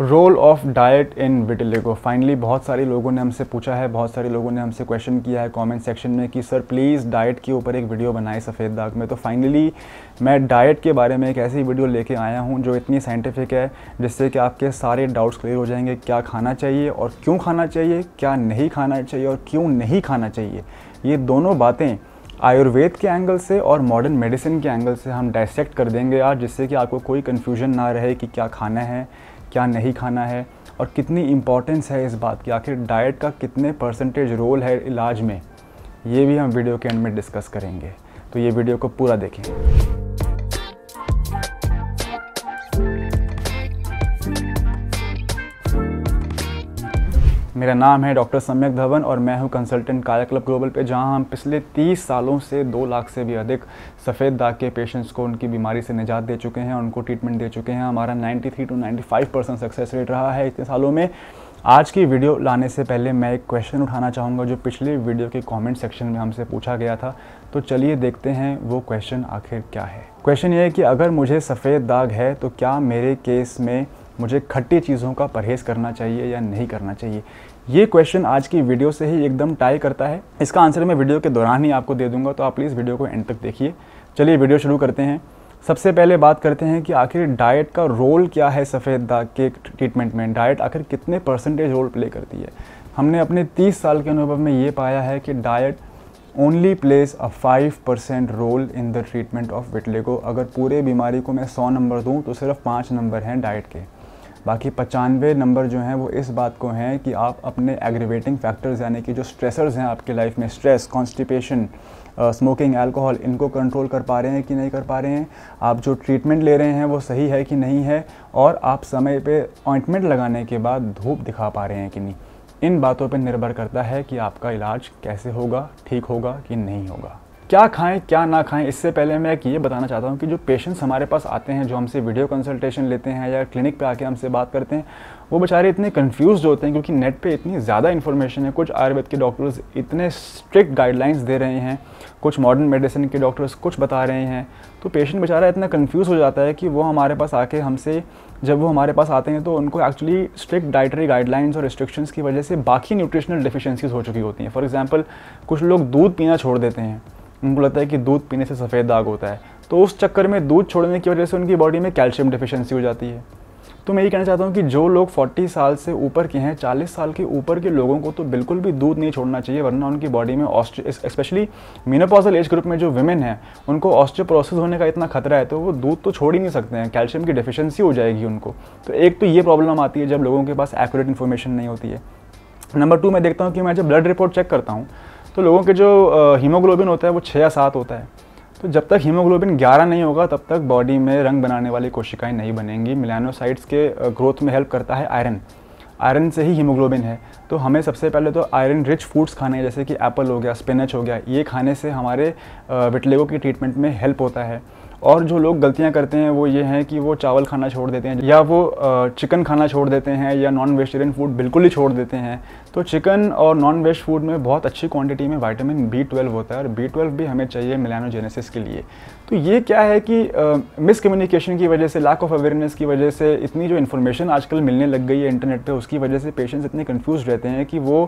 role of diet in vitiligo finally बहुत सारे लोगों ने हमसे पूछा है बहुत सारे लोगों ने हमसे क्वेश्चन किया है कमेंट सेक्शन में कि सर प्लीज़ डाइट के ऊपर एक वीडियो बनाए सफ़ेद दाग में तो फाइनली मैं डाइट के बारे में एक ऐसी वीडियो लेके आया हूँ जो इतनी साइंटिफिक है जिससे कि आपके सारे डाउट्स क्लियर हो जाएंगे क्या खाना चाहिए और क्यों खाना चाहिए क्या नहीं खाना चाहिए और क्यों नहीं खाना चाहिए ये दोनों बातें आयुर्वेद के एंगल से और मॉडर्न मेडिसिन के एंगल से हम डायसेक्ट कर देंगे आज जिससे कि आपको कोई कन्फ्यूजन ना रहे कि क्या खाना है क्या नहीं खाना है और कितनी इम्पॉर्टेंस है इस बात की आखिर डाइट का कितने परसेंटेज रोल है इलाज में ये भी हम वीडियो के एंड में डिस्कस करेंगे तो ये वीडियो को पूरा देखें मेरा नाम है डॉक्टर सम्यक धवन और मैं हूं कंसल्टेंट काया क्लब ग्लोबल पे जहां हम पिछले 30 सालों से 2 लाख से भी अधिक सफ़ेद दाग के पेशेंट्स को उनकी बीमारी से निजात दे चुके हैं उनको ट्रीटमेंट दे चुके हैं हमारा 93 to ninety percent success rate रहा है इतने सालों में आज की वीडियो लाने से पहले मैं एक क्वेश्चन उठाना चाहूँगा जो पिछले वीडियो के कमेंट सेक्शन में हमसे पूछा गया था तो चलिए देखते हैं वो क्वेश्चन आखिर क्या है क्वेश्चन ये है कि अगर मुझे सफ़ेद दाग है तो क्या मेरे केस में मुझे खट्टी चीज़ों का परहेज़ करना चाहिए या नहीं करना चाहिए ये क्वेश्चन आज की वीडियो से ही एकदम टाई करता है इसका आंसर मैं वीडियो के दौरान ही आपको दे दूंगा तो आप प्लीज़ वीडियो को एंड तक देखिए चलिए वीडियो शुरू करते हैं सबसे पहले बात करते हैं कि आखिर डाइट का रोल क्या है सफ़ेद दाग के ट्रीटमेंट में डाइट आखिर कितने परसेंटेज रोल प्ले करती है हमने अपने 30 साल के अनुभव में ये पाया है कि diet only plays a five percent role in the treatment of vitiligo अगर पूरे बीमारी को मैं सौ नंबर दूँ तो सिर्फ पाँच नंबर हैं डाइट के बाकी पचानवे नंबर जो हैं वो इस बात को हैं कि आप अपने एग्रीवेटिंग फैक्टर्स यानी कि जो स्ट्रेसर्स हैं आपके लाइफ में stress constipation smoking alcohol alcohol इनको कंट्रोल कर पा रहे हैं कि नहीं कर पा रहे हैं आप जो ट्रीटमेंट ले रहे हैं वो सही है कि नहीं है और आप समय पे ऑइंटमेंट लगाने के बाद धूप दिखा पा रहे हैं कि नहीं इन बातों पर निर्भर करता है कि आपका इलाज कैसे होगा ठीक होगा कि नहीं होगा क्या खाएं क्या ना खाएं इससे पहले मैं एक ये बताना चाहता हूँ कि जो पेशेंट्स हमारे पास आते हैं जो हमसे वीडियो कंसल्टेशन लेते हैं या क्लिनिक पे आके हमसे बात करते हैं वो बेचारे इतने कंफ्यूज होते हैं क्योंकि नेट पे इतनी ज़्यादा इन्फॉर्मेशन है कुछ आयुर्वेद के डॉक्टर्स इतने स्ट्रिक्ट गाइडलाइंस दे रहे हैं कुछ मॉडर्न मेडिसिन के डॉक्टर्स कुछ बता रहे हैं तो पेशेंट बेचारा इतना कन्फ्यूज़ हो जाता है कि वो हमारे पास आके हमसे जब वो हमारे पास आते हैं तो उनको एक्चुअली स्ट्रिक्ट डाइटरी गाइडलाइंस और रिस्ट्रिक्शंस की वजह से बाकी न्यूट्रिशनल डिफिशेंसीज हो चुकी होती हैं फॉर एग्ज़ाम्पल कुछ लोग दूध पीना छोड़ देते हैं उनको लगता है कि दूध पीने से सफ़ेद दाग होता है तो उस चक्कर में दूध छोड़ने की वजह से उनकी बॉडी में कैल्शियम डिफिशेंसी हो जाती है तो मैं ये कहना चाहता हूँ कि जो लोग 40 साल से ऊपर के हैं 40 साल के ऊपर के लोगों को तो बिल्कुल भी दूध नहीं छोड़ना चाहिए वरना उनकी बॉडी में स्पेशली मीनोपॉजल एज ग्रुप में जो वुमेन हैं उनको ऑस्टियोप्रोसिस होने का इतना खतरा है तो वो दूध तो छोड़ ही नहीं सकते हैं कैल्शियम की डिफिशेंसी हो जाएगी उनको तो एक तो ये प्रॉब्लम आती है जब लोगों के पास एक्यूरेट इन्फॉर्मेशन नहीं होती है नंबर टू मैं देखता हूँ कि मैं जब ब्लड रिपोर्ट चेक करता हूँ तो लोगों के जो हीमोग्लोबिन होता है वो छः या सात होता है तो जब तक हीमोग्लोबिन ग्यारह नहीं होगा तब तक बॉडी में रंग बनाने वाली कोशिकाएं नहीं बनेंगी मिलानोसाइट्स के ग्रोथ में हेल्प करता है आयरन आयरन से ही हीमोग्लोबिन है तो हमें सबसे पहले तो आयरन रिच फूड्स खाने हैं जैसे कि एप्पल हो गया स्पिनच हो गया ये खाने से हमारे विटलेगो की ट्रीटमेंट में हेल्प होता है और जो लोग गलतियाँ करते हैं वो ये हैं कि वो चावल खाना छोड़ देते हैं या वो चिकन खाना छोड़ देते हैं या नॉन वेजिटेरियन फूड बिल्कुल ही छोड़ देते हैं तो चिकन और नॉन वेज फूड में बहुत अच्छी क्वांटिटी में वाइटामिन बी ट्वेल्व होता है और बी ट्वेल्व भी हमें चाहिए मिलानोजेनेसिस के लिए तो ये क्या है कि मिसकम्युनिकेशन की वजह से लैक ऑफ अवेयरनेस की वजह से इतनी जो इन्फॉर्मेशन आजकल मिलने लग गई है इंटरनेट पर उसकी वजह से पेशेंट्स इतने कन्फ्यूज रहते हैं कि वो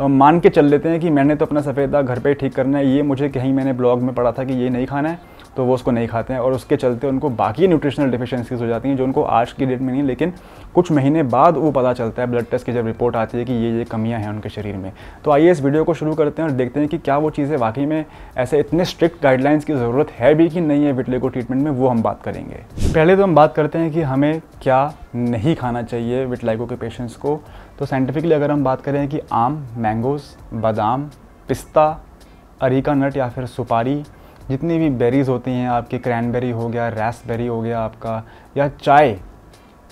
मान के चल लेते हैं कि मैंने तो अपना सफ़ेदा घर पर ठीक करना है ये मुझे कहीं मैंने ब्लॉग में पढ़ा था कि ये नहीं खाना है तो वो उसको नहीं खाते हैं और उसके चलते उनको बाकी न्यूट्रिशनल डिफिशेंसीज हो जाती हैं जो उनको आज की डेट में नहीं लेकिन कुछ महीने बाद वो पता चलता है ब्लड टेस्ट की जब रिपोर्ट आती है कि ये ये कमियाँ हैं उनके शरीर में तो आइए इस वीडियो को शुरू करते हैं और देखते हैं कि क्या वो चीज़ें वाकई में ऐसे इतने स्ट्रिक्ट गाइडलाइंस की ज़रूरत है भी कि नहीं है विटले को ट्रीटमेंट में वो हम बात करेंगे पहले तो हम बात करते हैं कि हमें क्या नहीं खाना चाहिए विटलाइको के पेशेंट्स को तो साइंटिफिकली अगर हम बात करें कि आम मैंगोज़ बादाम पिस्ता अरीका नट या फिर सुपारी जितनी भी बेरीज़ होती हैं आपकी क्रैनबेरी हो गया रेसबेरी हो गया आपका या चाय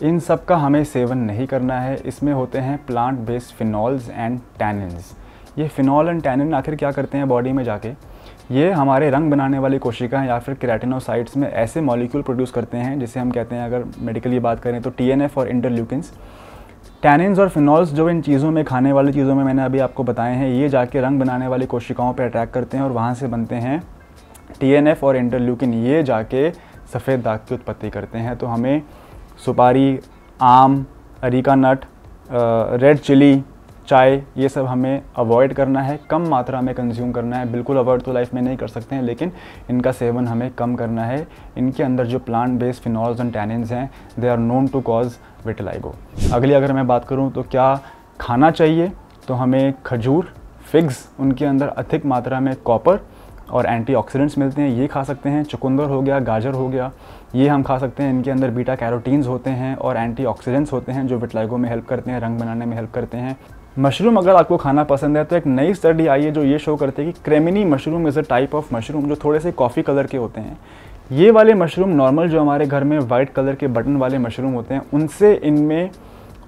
इन सब का हमें सेवन नहीं करना है इसमें होते हैं plant based phenols and tannins ये फिनॉल एंड टैनिन आखिर क्या करते हैं बॉडी में जाके ये हमारे रंग बनाने वाली कोशिका या फिर क्रैटिनोसाइट्स में ऐसे मॉलिक्यूल प्रोड्यूस करते हैं जिसे हम कहते हैं अगर मेडिकली बात करें तो टी एन एफ और इंटरल्यूकिन्स टैनन्स और फिनॉल्स जो इन चीज़ों में खाने वाली चीज़ों में मैंने अभी आपको बताए हैं ये जाके रंग बनाने वाली कोशिकाओं पर अट्रैक्ट करते हैं और वहाँ से बनते हैं एफ और इंटरल्यूकिन ये जाके सफ़ेद दाग की उत्पत्ति करते हैं तो हमें सुपारी आम अरीका नट रेड चिली चाय ये सब हमें अवॉइड करना है कम मात्रा में कंज्यूम करना है बिल्कुल अवॉइड तो लाइफ में नहीं कर सकते हैं लेकिन इनका सेवन हमें कम करना है इनके अंदर जो plant based phenols and tannins हैं they are known to cause vitiligo अगली अगर मैं बात करूँ तो क्या खाना चाहिए तो हमें खजूर फिग्स उनके अंदर अधिक मात्रा में कॉपर और एंटीऑक्सीडेंट्स मिलते हैं ये खा सकते हैं चुकंदर हो गया गाजर हो गया ये हम खा सकते हैं इनके अंदर बीटा कैरोटीन्स होते हैं और एंटीऑक्सीडेंट्स होते हैं जो विटलाइगो में हेल्प करते हैं रंग बनाने में हेल्प करते हैं मशरूम अगर आपको खाना पसंद है तो एक नई स्टडी आई है जो ये शो करती है कि cremini mushroom is a type of mushroom जो थोड़े से कॉफ़ी कलर के होते हैं ये वाले मशरूम नॉर्मल जो हमारे घर में वाइट कलर के बटन वाले मशरूम होते हैं उनसे इनमें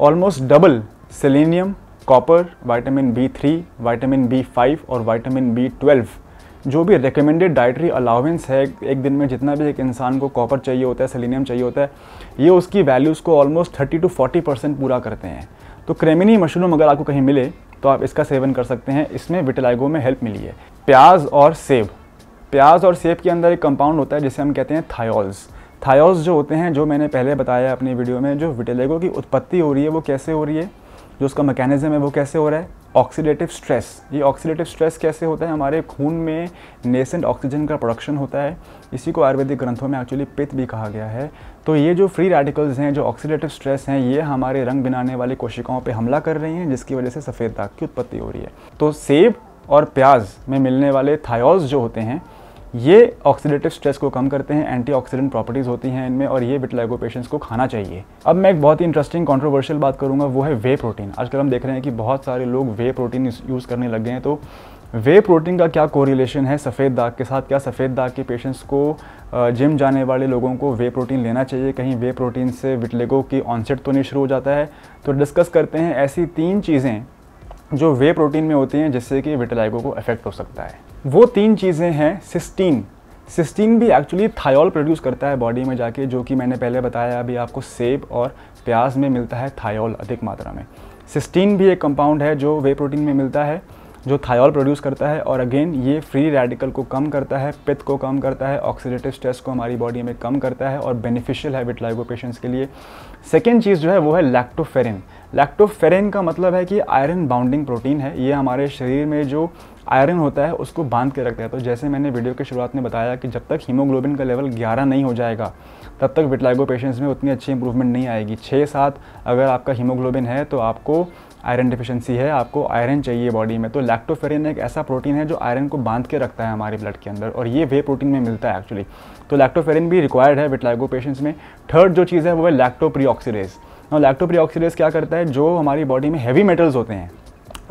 almost double selenium copper vitamin B three vitamin B five और वाइटामिन बी ट्वेल्व जो भी रिकमेंडेड डाइटरी अलाउेंस है एक दिन में जितना भी एक इंसान को कॉपर चाहिए होता है सेलिनियम चाहिए होता है ये उसकी वैल्यूज़ को almost thirty to forty percent पूरा करते हैं तो क्रेमिनी मशरूम अगर आपको कहीं मिले तो आप इसका सेवन कर सकते हैं इसमें विटलाइगो में हेल्प मिली है प्याज और सेब प्याज और सेब के अंदर एक कंपाउंड होता है जिसे हम कहते हैं थायोल्स थायोल्स जो होते हैं जो मैंने पहले बताया अपनी वीडियो में जो विटेलेगो की उत्पत्ति हो रही है वो कैसे हो रही है जो उसका मैकेनिज़्म है वो कैसे हो रहा है ऑक्सीडेटिव स्ट्रेस ये ऑक्सीडेटिव स्ट्रेस कैसे होता है हमारे खून में नेसेंट ऑक्सीजन का प्रोडक्शन होता है इसी को आयुर्वेदिक ग्रंथों में एक्चुअली पित्त भी कहा गया है तो ये जो फ्री रेडिकल्स हैं जो ऑक्सीडेटिव स्ट्रेस हैं ये हमारे रंग बनाने वाली कोशिकाओं पर हमला कर रही हैं जिसकी वजह से सफ़ेद दाग की उत्पत्ति हो रही है तो सेब और प्याज में मिलने वाले थायोल्स जो होते हैं ये ऑक्सीडेटिव स्ट्रेस को कम करते हैं एंटीऑक्सीडेंट प्रॉपर्टीज़ होती हैं इनमें और ये विटलाइगो पेशेंट्स को खाना चाहिए अब मैं एक बहुत ही इंटरेस्टिंग कॉन्ट्रोवर्शियल बात करूँगा वो है वे प्रोटीन आजकल हम देख रहे हैं कि बहुत सारे लोग वे प्रोटीन यूज़ करने लग गए हैं तो वे प्रोटीन का क्या कोरिलेशन है सफ़ेद दाग के साथ क्या सफ़ेद दाग के पेशेंट्स को जिम जाने वाले लोगों को वे प्रोटीन लेना चाहिए कहीं वे प्रोटीन से विटलेगो की ऑनसेट तो नहीं शुरू हो जाता है तो डिस्कस करते हैं ऐसी तीन चीज़ें जो वे प्रोटीन में होती हैं जिससे कि विटलाइगो को अफेक्ट हो सकता है वो तीन चीज़ें हैं सिस्टीन सिस्टीन भी एक्चुअली थायोल प्रोड्यूस करता है बॉडी में जाके जो कि मैंने पहले बताया अभी आपको सेब और प्याज में मिलता है थायोल अधिक मात्रा में सिस्टीन भी एक कंपाउंड है जो वे प्रोटीन में मिलता है जो थायोल प्रोड्यूस करता है और अगेन ये फ्री रेडिकल को कम करता है पित्त को कम करता है ऑक्सीडेटिव स्ट्रेस को हमारी बॉडी में कम करता है और बेनिफिशियल है विटलाइगो पेशेंट्स के लिए सेकेंड चीज़ जो है वो है लैक्टोफेरिन लैक्टोफेरिन का मतलब है कि आयरन बाउंडिंग प्रोटीन है ये हमारे शरीर में जो आयरन होता है उसको बांध के रखते हैं तो जैसे मैंने वीडियो के शुरुआत में बताया कि जब तक हीमोग्लोबिन का लेवल ग्यारह नहीं हो जाएगा तब तक विटलाइगो पेशेंट्स में उतनी अच्छी इंप्रूवमेंट नहीं आएगी छः सात अगर आपका हीमोग्लोबिन है तो आपको आयरन डिफिशेंसी है आपको आयरन चाहिए बॉडी में तो लैक्टोफेरिन एक ऐसा प्रोटीन है जो आयरन को बांध के रखता है हमारे ब्लड के अंदर और ये वे प्रोटीन में मिलता है एक्चुअली तो लैक्टोफेरिन भी रिक्वायर्ड है विटलाइगो पेशेंट्स में थर्ड जो चीज़ है वो है लैक्टोप्रीऑक्सीडेज और लैक्टोप्रीऑक्सीडेज क्या करता है जो हमारी बॉडी में हैवी मेटल्स होते हैं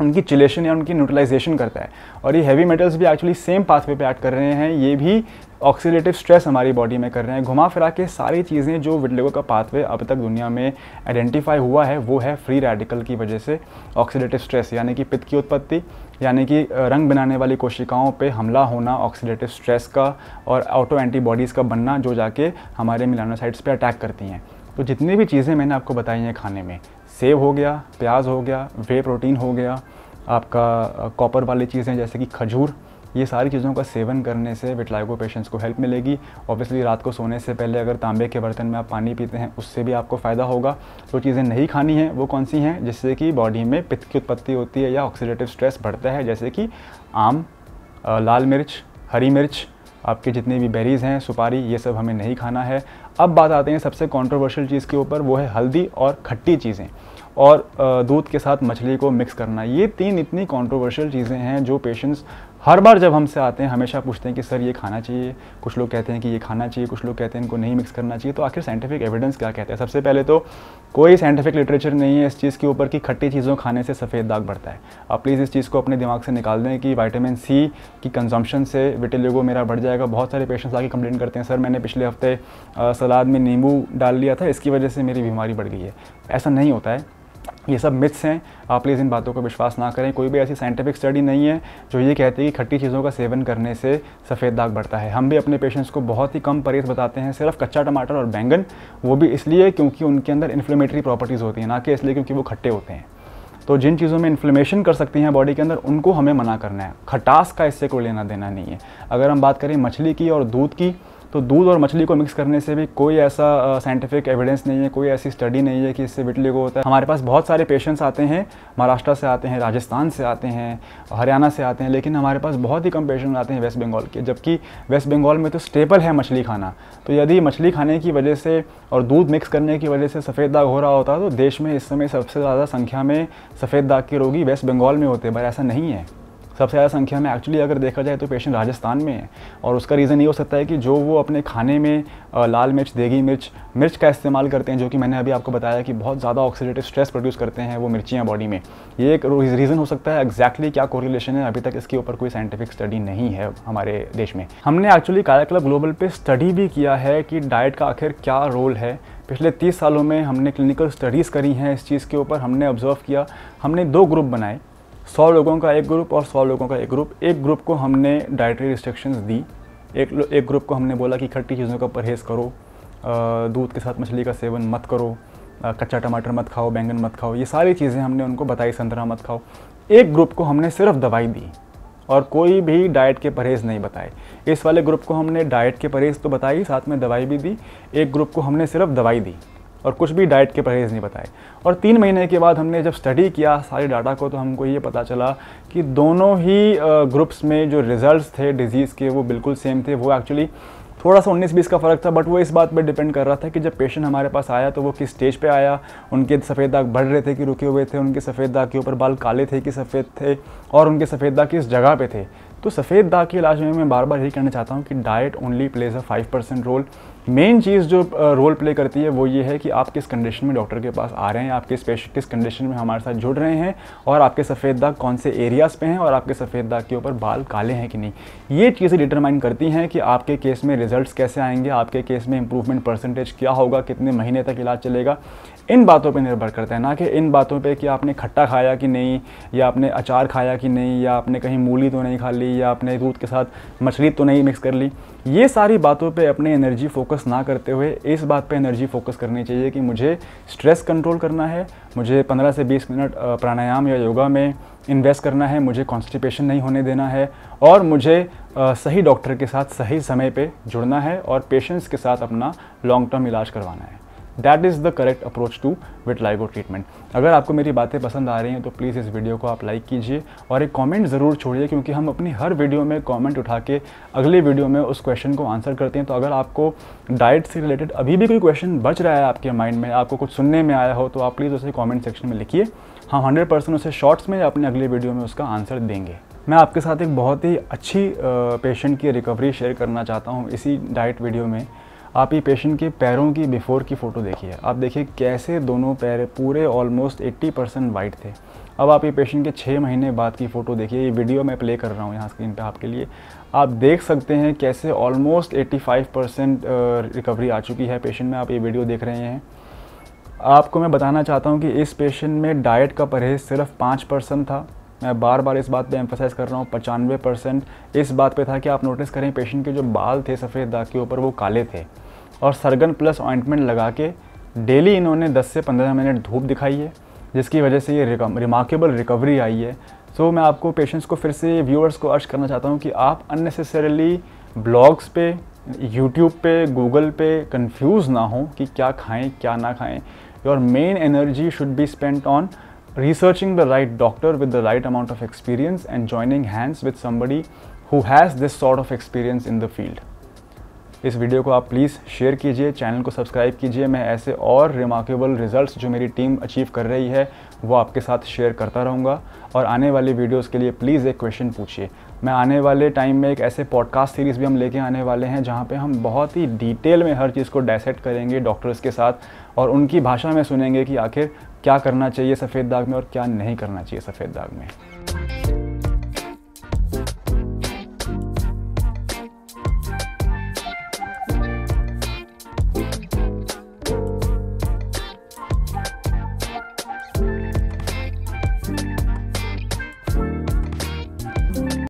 उनकी चिलेशन या उनकी न्यूट्रलाइजेशन करता है और ये हैवी मेटल्स भी एक्चुअली सेम पाथवे पे ऐड कर रहे हैं ये भी ऑक्सीडेटिव स्ट्रेस हमारी बॉडी में कर रहे हैं घुमा फिरा के सारी चीज़ें जो विडलेगो का पाथवे अब तक दुनिया में आइडेंटिफाई हुआ है वो है फ्री रेडिकल की वजह से ऑक्सीडेटिव स्ट्रेस यानी कि पित्त की उत्पत्ति यानी कि रंग बनाने वाली कोशिकाओं पे हमला होना ऑक्सीडेटिव स्ट्रेस का और ऑटो एंटीबॉडीज़ का बनना जो जाके हमारे मिलानोसाइट्स पे अटैक करती हैं तो जितनी भी चीज़ें मैंने आपको बताई हैं खाने में सेब हो गया प्याज हो गया वे प्रोटीन हो गया आपका कॉपर वाली चीज़ें जैसे कि खजूर ये सारी चीज़ों का सेवन करने से विटलाइगो पेशेंट्स को हेल्प मिलेगी ऑब्वियसली रात को सोने से पहले अगर तांबे के बर्तन में आप पानी पीते हैं उससे भी आपको फ़ायदा होगा जो तो चीज़ें नहीं खानी हैं वो कौन सी हैं जिससे कि बॉडी में पित्त की उत्पत्ति होती है या ऑक्सीडेटिव स्ट्रेस बढ़ता है जैसे कि आम लाल मिर्च हरी मिर्च आपके जितने भी बेरीज़ हैं सुपारी ये सब हमें नहीं खाना है अब बात आते हैं सबसे कॉन्ट्रोवर्शियल चीज़ के ऊपर वो है हल्दी और खट्टी चीज़ें और दूध के साथ मछली को मिक्स करना ये तीन इतनी कॉन्ट्रोवर्शियल चीज़ें हैं जो पेशेंट्स हर बार जब हमसे आते हैं हमेशा पूछते हैं कि सर ये खाना चाहिए कुछ लोग कहते हैं कि ये खाना चाहिए कुछ लोग कहते हैं इनको नहीं मिक्स करना चाहिए तो आखिर साइंटिफिक एविडेंस क्या कहते हैं सबसे पहले तो कोई साइंटिफिक लिटरेचर नहीं है इस चीज़ के ऊपर कि खट्टी चीज़ों खाने से सफ़ेद दाग बढ़ता है आप प्लीज़ इस चीज़ को अपने दिमाग से निकाल दें कि वाइटामिन सी की कंजम्पशन से विटेलोगो मेरा बढ़ जाएगा बहुत सारे पेशेंट्स आके कंप्लेन करते हैं सर मैंने पिछले हफ्ते सलाद में नींबू डाल लिया था इसकी वजह से मेरी बीमारी बढ़ गई है ऐसा नहीं होता है ये सब मिथ्स हैं आप प्लीज़ इन बातों को विश्वास ना करें कोई भी ऐसी साइंटिफिक स्टडी नहीं है जो ये कहती है कि खट्टी चीज़ों का सेवन करने से सफ़ेद दाग बढ़ता है हम भी अपने पेशेंट्स को बहुत ही कम परहेज बताते हैं सिर्फ कच्चा टमाटर और बैंगन वो भी इसलिए क्योंकि उनके अंदर इन्फ्लेमेटरी प्रॉपर्टीज़ होती हैं ना कि इसलिए क्योंकि वो खट्टे होते हैं तो जिन चीज़ों में इन्फ्लेमेशन कर सकती हैं बॉडी के अंदर उनको हमें मना करना है खटास का इससे कोई लेना देना नहीं है अगर हम बात करें मछली की और दूध की तो दूध और मछली को मिक्स करने से भी कोई ऐसा साइंटिफिक एविडेंस नहीं है कोई ऐसी स्टडी नहीं है कि इससे विटलीगो होता है हमारे पास बहुत सारे पेशेंट्स आते हैं महाराष्ट्र से आते हैं राजस्थान से आते हैं हरियाणा से आते हैं लेकिन हमारे पास बहुत ही कम पेशेंट आते हैं वेस्ट बंगाल के जबकि वेस्ट बंगाल में तो स्टेबल है मछली खाना तो यदि मछली खाने की वजह से और दूध मिक्स करने की वजह से सफ़ेद दाग हो रहा होता तो देश में इस समय सबसे ज़्यादा संख्या में सफ़ेद दाग के रोगी वेस्ट बंगाल में होते पर ऐसा नहीं है सबसे ज़्यादा संख्या में एक्चुअली अगर देखा जाए तो पेशेंट राजस्थान में है और उसका रीज़न ये हो सकता है कि जो वो अपने खाने में लाल मिर्च देगी मिर्च मिर्च का इस्तेमाल करते हैं जो कि मैंने अभी आपको बताया कि बहुत ज़्यादा ऑक्सीडेटिव स्ट्रेस प्रोड्यूस करते हैं वो मिर्चियाँ बॉडी में ये एक रीज़न हो सकता है एक्जैक्टली क्या कोरिलेशन है अभी तक इसके ऊपर कोई साइंटिफिक स्टडी नहीं है हमारे देश में हमने एक्चुअली कायाकला ग्लोबल पर स्टडी भी किया है कि डाइट का आखिर क्या रोल है पिछले 30 सालों में हमने क्लिनिकल स्टडीज़ करी हैं इस चीज़ के ऊपर हमने ऑब्ज़र्व किया हमने दो ग्रुप बनाए सौ लोगों का एक ग्रुप और सौ लोगों का एक ग्रुप एक ग्रुप को हमने डाइटरी रिस्ट्रिक्शंस दी एक एक ग्रुप को हमने बोला कि खट्टी चीज़ों का परहेज़ करो दूध के साथ मछली का सेवन मत करो कच्चा टमाटर मत खाओ बैंगन मत खाओ ये सारी चीज़ें हमने उनको बताई संतरा मत खाओ एक ग्रुप को हमने सिर्फ दवाई दी और कोई भी डाइट के परहेज़ नहीं बताए इस वाले ग्रुप को हमने डाइट के परहेज़ तो बताई साथ में दवाई भी दी एक ग्रुप को हमने सिर्फ दवाई दी और कुछ भी डाइट के परहेज़ नहीं बताए और तीन महीने के बाद हमने जब स्टडी किया सारे डाटा को तो हमको ये पता चला कि दोनों ही ग्रुप्स में जो रिज़ल्ट थे डिज़ीज़ के वो बिल्कुल सेम थे वो एक्चुअली थोड़ा सा उन्नीस बीस का फ़र्क था बट वो इस बात पर डिपेंड कर रहा था कि जब पेशेंट हमारे पास आया तो वो किस स्टेज पे आया उनके सफ़ेद दाग बढ़ रहे थे कि रुके हुए थे उनके सफ़ेद दाग के ऊपर बाल काले थे कि सफ़ेद थे और उनके सफ़ेद दाग किस जगह पे थे तो सफ़ेद दाग के इलाज में मैं बार बार यही कहना चाहता हूँ कि diet only plays a five percent role main चीज़ जो रोल प्ले करती है वो ये है कि आप किस कंडीशन में डॉक्टर के पास आ रहे हैं आप किस किस कंडीशन में हमारे साथ जुड़ रहे हैं और आपके सफ़ेद दाग कौन से एरियाज़ पे हैं और आपके सफ़ेद दाग के ऊपर बाल काले हैं कि नहीं ये चीज़ें डिटरमाइन करती हैं कि आपके केस में रिजल्ट कैसे आएंगे आपके केस में इंप्रूवमेंट परसेंटेज क्या होगा कितने महीने तक इलाज चलेगा इन बातों पर निर्भर करता है ना कि इन बातों पर कि आपने खट्टा खाया कि नहीं या आपने अचार खाया कि नहीं या आपने कहीं मूली तो नहीं खा ली या आपने दूध के साथ मछली तो नहीं मिक्स कर ली ये सारी बातों पे अपने एनर्जी फोकस ना करते हुए इस बात पे एनर्जी फोकस करनी चाहिए कि मुझे स्ट्रेस कंट्रोल करना है मुझे 15 से 20 मिनट प्राणायाम या योगा में इन्वेस्ट करना है मुझे कॉन्स्टिपेशन नहीं होने देना है और मुझे सही डॉक्टर के साथ सही समय पे जुड़ना है और पेशेंट्स के साथ अपना लॉन्ग टर्म इलाज करवाना है that is the correct approach to vitiligo treatment अगर आपको मेरी बातें पसंद आ रही हैं तो प्लीज़ इस वीडियो को आप लाइक कीजिए और एक कॉमेंट ज़रूर छोड़िए क्योंकि हम अपनी हर वीडियो में कॉमेंट उठा के अगले वीडियो में उस क्वेश्चन को आंसर करते हैं तो अगर आपको डाइट से रिलेटेड अभी भी कोई क्वेश्चन बच रहा है आपके माइंड में आपको कुछ सुनने में आया हो तो आप प्लीज़ उसे कॉमेंट सेक्शन में लिखिए हम हंड्रेड परसेंट उसे शॉर्ट्स में या अपने अगले वीडियो में उसका आंसर देंगे मैं आपके साथ एक बहुत ही अच्छी पेशेंट की रिकवरी शेयर करना चाहता हूँ इसी डाइट वीडियो में आप ये पेशेंट के पैरों की बिफ़ोर की फ़ोटो देखिए आप देखिए कैसे दोनों पैर पूरे ऑलमोस्ट 80 परसेंट वाइट थे अब आप ये पेशेंट के छः महीने बाद की फ़ोटो देखिए ये वीडियो मैं प्ले कर रहा हूँ यहाँ स्क्रीन पे आपके लिए आप देख सकते हैं कैसे ऑलमोस्ट 85 परसेंट रिकवरी आ चुकी है पेशेंट में आप ये वीडियो देख रहे हैं आपको मैं बताना चाहता हूँ कि इस पेशेंट में डाइट का परहेज सिर्फ पाँच परसेंट था मैं बार बार इस बात पे एम्फोसाइज कर रहा हूँ पचानवे परसेंट इस बात पे था कि आप नोटिस करें पेशेंट के जो बाल थे सफ़ेद दाग के ऊपर वो काले थे और सरगन प्लस ऑइंटमेंट लगा के डेली इन्होंने 10 से 15 मिनट धूप दिखाई है जिसकी वजह से ये रिमार्केबल रिकवरी आई है सो मैं आपको पेशेंट्स को फिर से व्यूअर्स को अर्ज करना चाहता हूँ कि आप अननेसेसरली ब्लॉग्स पे यूट्यूब पे गूगल पे कंफ्यूज ना हो कि क्या खाएं क्या ना खाएं your main energy should be spent on researching the right doctor with the right amount of experience and joining hands with somebody who has this sort of experience in the field इस video को आप please share कीजिए channel को subscribe कीजिए मैं ऐसे और remarkable results जो मेरी टीम अचीव कर रही है वो आपके साथ शेयर करता रहूँगा और आने वाले वीडियोज़ के लिए प्लीज़ एक क्वेश्चन पूछिए मैं आने वाले टाइम में एक ऐसे पॉडकास्ट सीरीज़ भी हम लेके आने वाले हैं जहाँ पे हम बहुत ही डिटेल में हर चीज़ को डायसेट करेंगे डॉक्टर्स के साथ और उनकी भाषा में सुनेंगे कि आखिर क्या करना चाहिए सफ़ेद दाग में और क्या नहीं करना चाहिए सफ़ेद दाग में